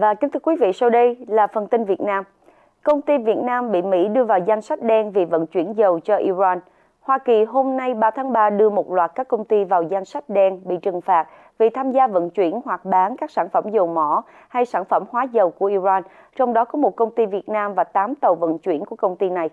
Và kính thưa quý vị, sau đây là phần tin Việt Nam. Công ty Việt Nam bị Mỹ đưa vào danh sách đen vì vận chuyển dầu cho Iran. Hoa Kỳ hôm nay 3 tháng 3 đưa một loạt các công ty vào danh sách đen bị trừng phạt vì tham gia vận chuyển hoặc bán các sản phẩm dầu mỏ hay sản phẩm hóa dầu của Iran, trong đó có một công ty Việt Nam và 8 tàu vận chuyển của công ty này.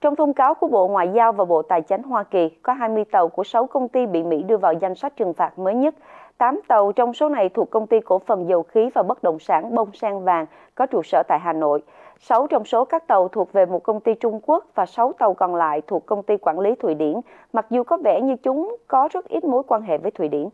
Trong thông cáo của Bộ Ngoại giao và Bộ Tài chính Hoa Kỳ, có 20 tàu của 6 công ty bị Mỹ đưa vào danh sách trừng phạt mới nhất, 8 tàu trong số này thuộc công ty cổ phần dầu khí và bất động sản Bông Sang Vàng có trụ sở tại Hà Nội. 6 trong số các tàu thuộc về một công ty Trung Quốc và 6 tàu còn lại thuộc công ty quản lý Thụy Điển, mặc dù có vẻ như chúng có rất ít mối quan hệ với Thụy Điển.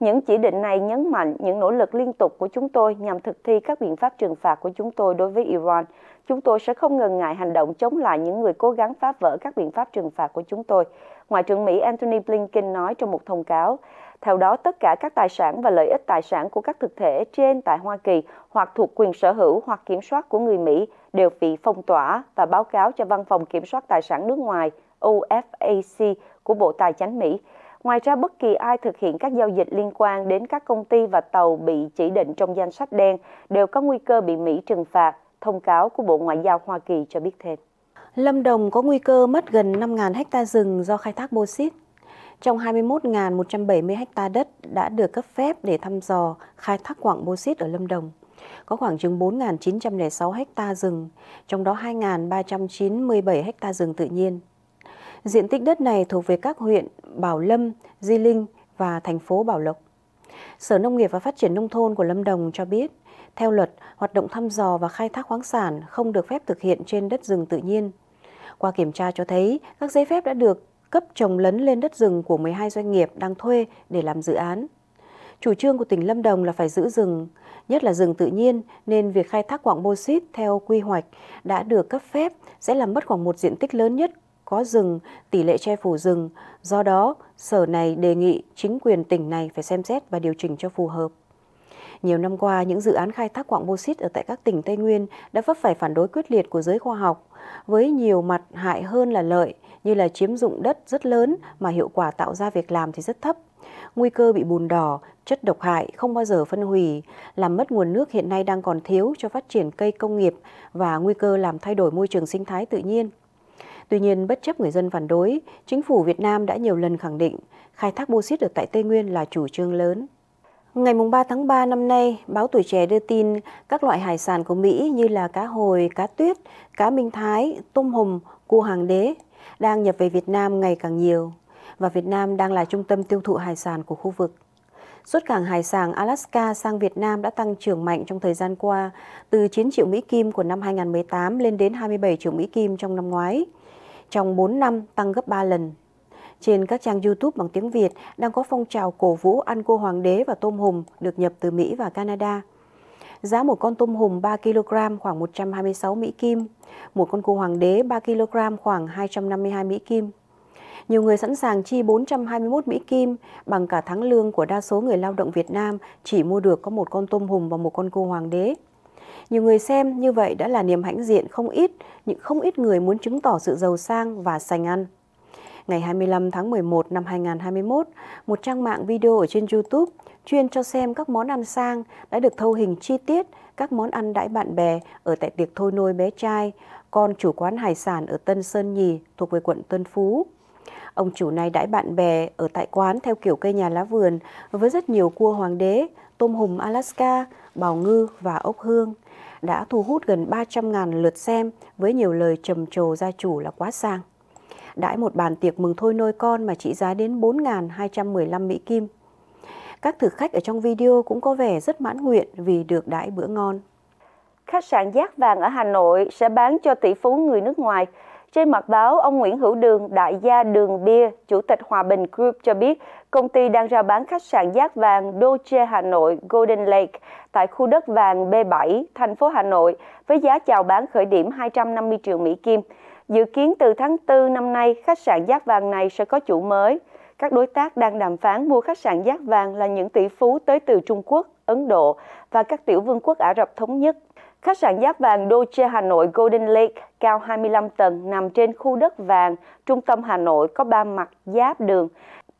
Những chỉ định này nhấn mạnh những nỗ lực liên tục của chúng tôi nhằm thực thi các biện pháp trừng phạt của chúng tôi đối với Iran. Chúng tôi sẽ không ngần ngại hành động chống lại những người cố gắng phá vỡ các biện pháp trừng phạt của chúng tôi. Ngoại trưởng Mỹ Antony Blinken nói trong một thông cáo, theo đó, tất cả các tài sản và lợi ích tài sản của các thực thể trên tại Hoa Kỳ hoặc thuộc quyền sở hữu hoặc kiểm soát của người Mỹ đều bị phong tỏa và báo cáo cho Văn phòng Kiểm soát Tài sản nước ngoài OFAC của Bộ Tài chánh Mỹ. Ngoài ra, bất kỳ ai thực hiện các giao dịch liên quan đến các công ty và tàu bị chỉ định trong danh sách đen đều có nguy cơ bị Mỹ trừng phạt, thông cáo của Bộ Ngoại giao Hoa Kỳ cho biết thêm. Lâm Đồng có nguy cơ mất gần 5.000 ha rừng do khai thác bô xít. Trong 21.170 ha đất đã được cấp phép để thăm dò khai thác quặng bô xít ở Lâm Đồng. Có khoảng chừng 4.906 ha rừng, trong đó 2.397 ha rừng tự nhiên. Diện tích đất này thuộc về các huyện Bảo Lâm, Di Linh và thành phố Bảo Lộc. Sở Nông nghiệp và Phát triển Nông thôn của Lâm Đồng cho biết, theo luật, hoạt động thăm dò và khai thác khoáng sản không được phép thực hiện trên đất rừng tự nhiên. Qua kiểm tra cho thấy, các giấy phép đã được cấp trồng lấn lên đất rừng của 12 doanh nghiệp đang thuê để làm dự án. Chủ trương của tỉnh Lâm Đồng là phải giữ rừng, nhất là rừng tự nhiên nên việc khai thác quạng bô xít theo quy hoạch đã được cấp phép sẽ làm mất khoảng một diện tích lớn nhất có rừng, tỷ lệ che phủ rừng. Do đó, sở này đề nghị chính quyền tỉnh này phải xem xét và điều chỉnh cho phù hợp. Nhiều năm qua, những dự án khai thác quạng bô xít ở tại các tỉnh Tây Nguyên đã vấp phải phản đối quyết liệt của giới khoa học, với nhiều mặt hại hơn là lợi như là chiếm dụng đất rất lớn mà hiệu quả tạo ra việc làm thì rất thấp. Nguy cơ bị bùn đỏ, chất độc hại không bao giờ phân hủy, làm mất nguồn nước hiện nay đang còn thiếu cho phát triển cây công nghiệp và nguy cơ làm thay đổi môi trường sinh thái tự nhiên. Tuy nhiên, bất chấp người dân phản đối, chính phủ Việt Nam đã nhiều lần khẳng định khai thác bô xít được tại Tây Nguyên là chủ trương lớn. Ngày 3 tháng 3 năm nay, báo Tuổi Trẻ đưa tin các loại hải sản của Mỹ như là cá hồi, cá tuyết, cá minh thái, tôm hùm, cua hàng đế, đang nhập về Việt Nam ngày càng nhiều và Việt Nam đang là trung tâm tiêu thụ hải sản của khu vực. Xuất cảng hải sản Alaska sang Việt Nam đã tăng trưởng mạnh trong thời gian qua, từ 9 triệu Mỹ Kim của năm 2018 lên đến 27 triệu Mỹ Kim trong năm ngoái. Trong 4 năm, tăng gấp 3 lần. Trên các trang YouTube bằng tiếng Việt đang có phong trào cổ vũ ăn cua hoàng đế và tôm hùm được nhập từ Mỹ và Canada giá một con tôm hùm 3 kg khoảng 126 Mỹ Kim, một con cua hoàng đế 3 kg khoảng 252 Mỹ Kim. Nhiều người sẵn sàng chi 421 Mỹ Kim bằng cả tháng lương của đa số người lao động Việt Nam chỉ mua được có một con tôm hùm và một con cua hoàng đế. Nhiều người xem như vậy đã là niềm hãnh diện không ít, những không ít người muốn chứng tỏ sự giàu sang và sành ăn. Ngày 25 tháng 11 năm 2021, một trang mạng video ở trên YouTube chuyên cho xem các món ăn sang đã được thâu hình chi tiết các món ăn đãi bạn bè ở tại tiệc thôi nôi bé trai, con chủ quán hải sản ở Tân Sơn Nhì thuộc về quận Tân Phú. Ông chủ này đãi bạn bè ở tại quán theo kiểu cây nhà lá vườn với rất nhiều cua hoàng đế, tôm hùm Alaska, bào ngư và ốc hương đã thu hút gần 300.000 lượt xem với nhiều lời trầm trồ gia chủ là quá sang. Đãi một bàn tiệc mừng thôi nôi con mà trị giá đến 4.215 Mỹ Kim các thực khách ở trong video cũng có vẻ rất mãn nguyện vì được đãi bữa ngon. Khách sạn Giác Vàng ở Hà Nội sẽ bán cho tỷ phú người nước ngoài. Trên mặt báo, ông Nguyễn Hữu Đường, đại gia Đường Bia, chủ tịch Hòa Bình Group cho biết công ty đang rao bán khách sạn Giác Vàng Doche Hà Nội Golden Lake tại khu đất vàng B7, thành phố Hà Nội với giá chào bán khởi điểm 250 triệu Mỹ Kim. Dự kiến từ tháng 4 năm nay, khách sạn Giác Vàng này sẽ có chủ mới các đối tác đang đàm phán mua khách sạn Giác Vàng là những tỷ phú tới từ Trung Quốc, Ấn Độ và các tiểu vương quốc Ả Rập Thống Nhất. Khách sạn Giáp Vàng Doche Hà Nội Golden Lake cao 25 tầng nằm trên khu đất vàng, trung tâm Hà Nội có 3 mặt giáp đường.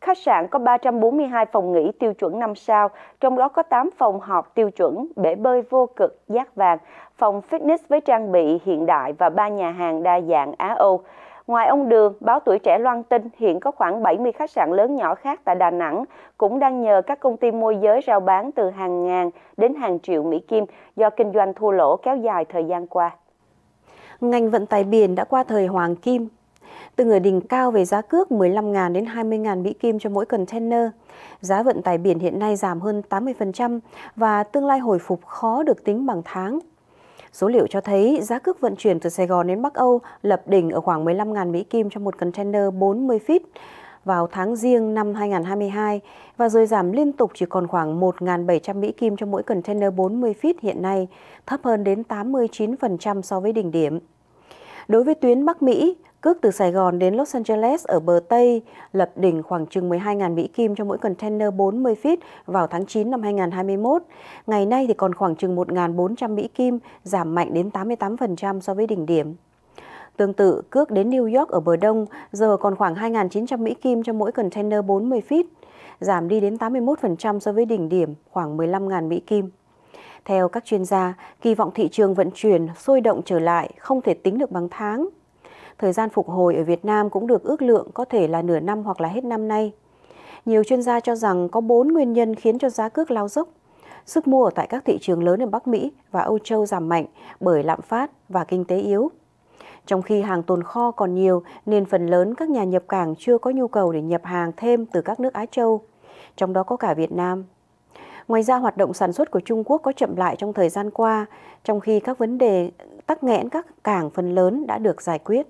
Khách sạn có 342 phòng nghỉ tiêu chuẩn 5 sao, trong đó có 8 phòng họp tiêu chuẩn, bể bơi vô cực, giác vàng, phòng fitness với trang bị hiện đại và ba nhà hàng đa dạng Á-Âu. Ngoài ông Đường, báo Tuổi Trẻ loan tin hiện có khoảng 70 khách sạn lớn nhỏ khác tại Đà Nẵng cũng đang nhờ các công ty môi giới rao bán từ hàng ngàn đến hàng triệu Mỹ Kim do kinh doanh thua lỗ kéo dài thời gian qua. Ngành vận tải biển đã qua thời hoàng kim, từ người đỉnh cao về giá cước 15.000 đến 20.000 Mỹ Kim cho mỗi container. Giá vận tải biển hiện nay giảm hơn 80% và tương lai hồi phục khó được tính bằng tháng. Số liệu cho thấy giá cước vận chuyển từ Sài Gòn đến Bắc Âu lập đỉnh ở khoảng 15.000 Mỹ Kim cho một container 40 feet vào tháng riêng năm 2022 và rồi giảm liên tục chỉ còn khoảng 1.700 Mỹ Kim cho mỗi container 40 feet hiện nay, thấp hơn đến 89% so với đỉnh điểm. Đối với tuyến Bắc Mỹ, Cước từ Sài Gòn đến Los Angeles ở bờ Tây lập đỉnh khoảng chừng 12.000 Mỹ Kim cho mỗi container 40 feet vào tháng 9 năm 2021. Ngày nay thì còn khoảng chừng 1.400 Mỹ Kim, giảm mạnh đến 88% so với đỉnh điểm. Tương tự, cước đến New York ở bờ Đông giờ còn khoảng 2.900 Mỹ Kim cho mỗi container 40 feet, giảm đi đến 81% so với đỉnh điểm khoảng 15.000 Mỹ Kim. Theo các chuyên gia, kỳ vọng thị trường vận chuyển sôi động trở lại không thể tính được bằng tháng – Thời gian phục hồi ở Việt Nam cũng được ước lượng có thể là nửa năm hoặc là hết năm nay. Nhiều chuyên gia cho rằng có 4 nguyên nhân khiến cho giá cước lao dốc. Sức mua ở tại các thị trường lớn ở Bắc Mỹ và Âu Châu giảm mạnh bởi lạm phát và kinh tế yếu. Trong khi hàng tồn kho còn nhiều nên phần lớn các nhà nhập cảng chưa có nhu cầu để nhập hàng thêm từ các nước Á Châu, trong đó có cả Việt Nam. Ngoài ra, hoạt động sản xuất của Trung Quốc có chậm lại trong thời gian qua, trong khi các vấn đề tắc nghẽn các cảng phần lớn đã được giải quyết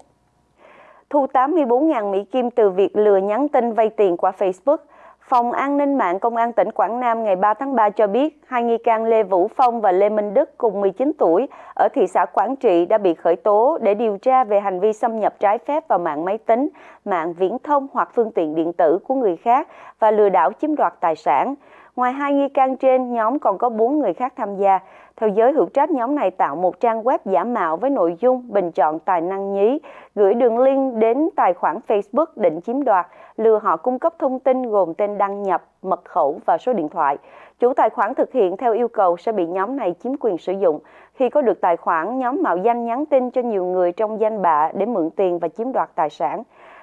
thu 84.000 Mỹ Kim từ việc lừa nhắn tin vay tiền qua Facebook. Phòng An ninh mạng Công an tỉnh Quảng Nam ngày 3 tháng 3 cho biết, hai nghi can Lê Vũ Phong và Lê Minh Đức cùng 19 tuổi ở thị xã Quảng Trị đã bị khởi tố để điều tra về hành vi xâm nhập trái phép vào mạng máy tính, mạng viễn thông hoặc phương tiện điện tử của người khác và lừa đảo chiếm đoạt tài sản. Ngoài hai nghi can trên, nhóm còn có bốn người khác tham gia. Theo giới hữu trách, nhóm này tạo một trang web giả mạo với nội dung bình chọn tài năng nhí, gửi đường link đến tài khoản Facebook định chiếm đoạt, lừa họ cung cấp thông tin gồm tên đăng nhập, mật khẩu và số điện thoại. Chủ tài khoản thực hiện theo yêu cầu sẽ bị nhóm này chiếm quyền sử dụng. Khi có được tài khoản, nhóm mạo danh nhắn tin cho nhiều người trong danh bạ để mượn tiền và chiếm đoạt tài sản.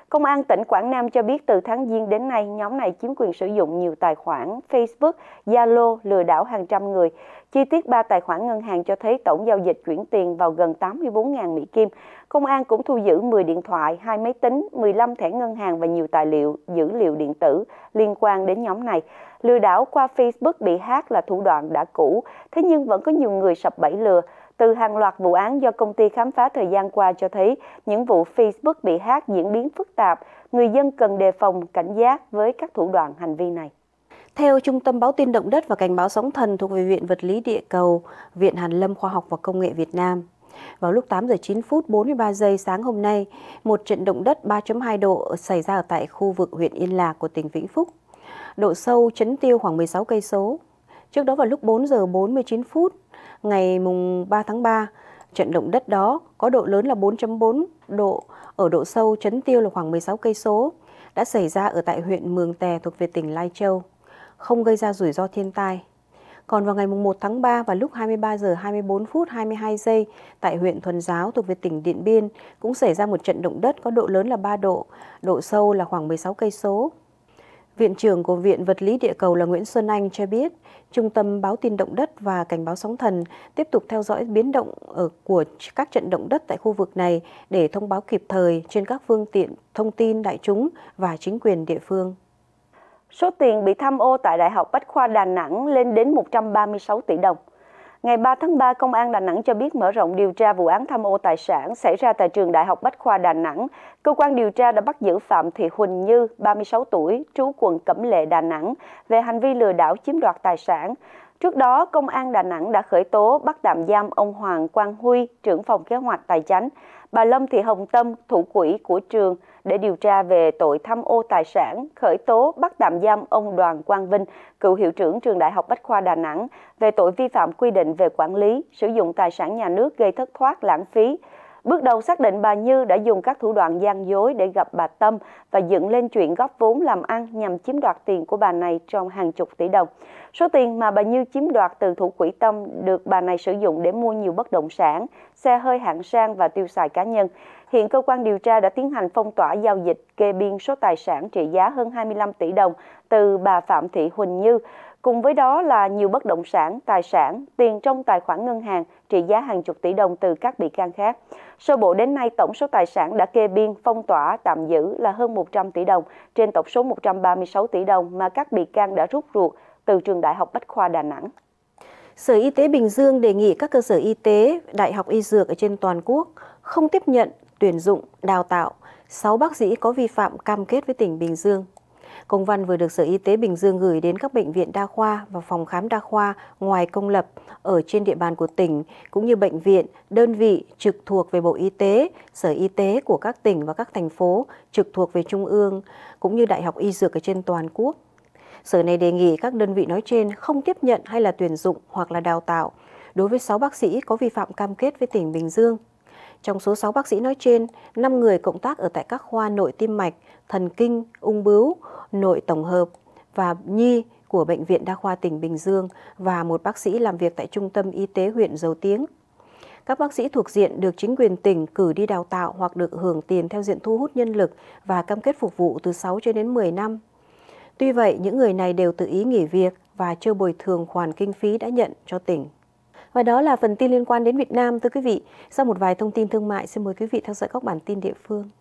Công an tỉnh Quảng Nam cho biết từ tháng Giêng đến nay, nhóm này chiếm quyền sử dụng nhiều tài khoản Facebook, Zalo lừa đảo hàng trăm người. Chi tiết ba tài khoản ngân hàng cho thấy tổng giao dịch chuyển tiền vào gần 84.000 Mỹ Kim. Công an cũng thu giữ 10 điện thoại, 2 máy tính, 15 thẻ ngân hàng và nhiều tài liệu, dữ liệu điện tử liên quan đến nhóm này. Lừa đảo qua Facebook bị hack là thủ đoạn đã cũ, thế nhưng vẫn có nhiều người sập bẫy lừa từ hàng loạt vụ án do công ty khám phá thời gian qua cho thấy những vụ Facebook bị hack diễn biến phức tạp, người dân cần đề phòng cảnh giác với các thủ đoạn hành vi này. Theo Trung tâm Báo tin Động đất và Cảnh báo Sóng thần thuộc Viện Vật lý Địa cầu, Viện Hàn lâm Khoa học và Công nghệ Việt Nam, vào lúc 8 giờ 9 phút 43 giây sáng hôm nay, một trận động đất 3.2 độ xảy ra ở tại khu vực huyện Yên Lạc của tỉnh Vĩnh Phúc. Độ sâu chấn tiêu khoảng 16 cây số. Trước đó vào lúc 4 giờ 49 phút, ngày mùng 3 tháng 3. Trận động đất đó có độ lớn là 4.4 độ, ở độ sâu chấn tiêu là khoảng 16 cây số, đã xảy ra ở tại huyện Mường Tè thuộc về tỉnh Lai Châu, không gây ra rủi ro thiên tai. Còn vào ngày mùng 1 tháng 3 và lúc 23 giờ 24 phút 22 giây tại huyện Thuần Giáo thuộc về tỉnh Điện Biên cũng xảy ra một trận động đất có độ lớn là 3 độ, độ sâu là khoảng 16 cây số, Viện trưởng của Viện Vật lý Địa cầu là Nguyễn Xuân Anh cho biết, Trung tâm Báo tin Động đất và Cảnh báo sóng thần tiếp tục theo dõi biến động ở của các trận động đất tại khu vực này để thông báo kịp thời trên các phương tiện thông tin đại chúng và chính quyền địa phương. Số tiền bị tham ô tại Đại học Bách khoa Đà Nẵng lên đến 136 tỷ đồng. Ngày 3 tháng 3, Công an Đà Nẵng cho biết mở rộng điều tra vụ án tham ô tài sản xảy ra tại trường Đại học Bách khoa Đà Nẵng. Cơ quan điều tra đã bắt giữ Phạm Thị Huỳnh Như, 36 tuổi, trú quận Cẩm Lệ, Đà Nẵng, về hành vi lừa đảo chiếm đoạt tài sản. Trước đó, Công an Đà Nẵng đã khởi tố bắt tạm giam ông Hoàng Quang Huy, trưởng phòng kế hoạch tài chính, bà Lâm Thị Hồng Tâm, thủ quỹ của trường, để điều tra về tội tham ô tài sản, khởi tố bắt tạm giam ông Đoàn Quang Vinh, cựu hiệu trưởng trường Đại học Bách khoa Đà Nẵng về tội vi phạm quy định về quản lý, sử dụng tài sản nhà nước gây thất thoát lãng phí Bước đầu xác định bà Như đã dùng các thủ đoạn gian dối để gặp bà Tâm và dựng lên chuyện góp vốn làm ăn nhằm chiếm đoạt tiền của bà này trong hàng chục tỷ đồng. Số tiền mà bà Như chiếm đoạt từ thủ quỹ Tâm được bà này sử dụng để mua nhiều bất động sản, xe hơi hạng sang và tiêu xài cá nhân. Hiện cơ quan điều tra đã tiến hành phong tỏa giao dịch kê biên số tài sản trị giá hơn 25 tỷ đồng từ bà Phạm Thị Huỳnh Như, Cùng với đó là nhiều bất động sản, tài sản, tiền trong tài khoản ngân hàng trị giá hàng chục tỷ đồng từ các bị can khác. Sơ bộ đến nay, tổng số tài sản đã kê biên, phong tỏa, tạm giữ là hơn 100 tỷ đồng trên tổng số 136 tỷ đồng mà các bị can đã rút ruột từ trường Đại học Bách khoa Đà Nẵng. Sở Y tế Bình Dương đề nghị các cơ sở y tế, đại học y dược ở trên toàn quốc không tiếp nhận, tuyển dụng, đào tạo 6 bác sĩ có vi phạm cam kết với tỉnh Bình Dương Công văn vừa được Sở Y tế Bình Dương gửi đến các bệnh viện đa khoa và phòng khám đa khoa ngoài công lập ở trên địa bàn của tỉnh, cũng như bệnh viện, đơn vị trực thuộc về Bộ Y tế, Sở Y tế của các tỉnh và các thành phố trực thuộc về Trung ương, cũng như Đại học Y Dược ở trên toàn quốc. Sở này đề nghị các đơn vị nói trên không tiếp nhận hay là tuyển dụng hoặc là đào tạo đối với 6 bác sĩ có vi phạm cam kết với tỉnh Bình Dương. Trong số 6 bác sĩ nói trên, 5 người cộng tác ở tại các khoa nội tim mạch, thần kinh, ung bướu, nội tổng hợp và nhi của Bệnh viện Đa khoa tỉnh Bình Dương và một bác sĩ làm việc tại Trung tâm Y tế huyện Dầu Tiếng. Các bác sĩ thuộc diện được chính quyền tỉnh cử đi đào tạo hoặc được hưởng tiền theo diện thu hút nhân lực và cam kết phục vụ từ 6 cho đến 10 năm. Tuy vậy, những người này đều tự ý nghỉ việc và chưa bồi thường khoản kinh phí đã nhận cho tỉnh. Và đó là phần tin liên quan đến Việt Nam, thưa quý vị. Sau một vài thông tin thương mại, xin mời quý vị theo dõi các bản tin địa phương.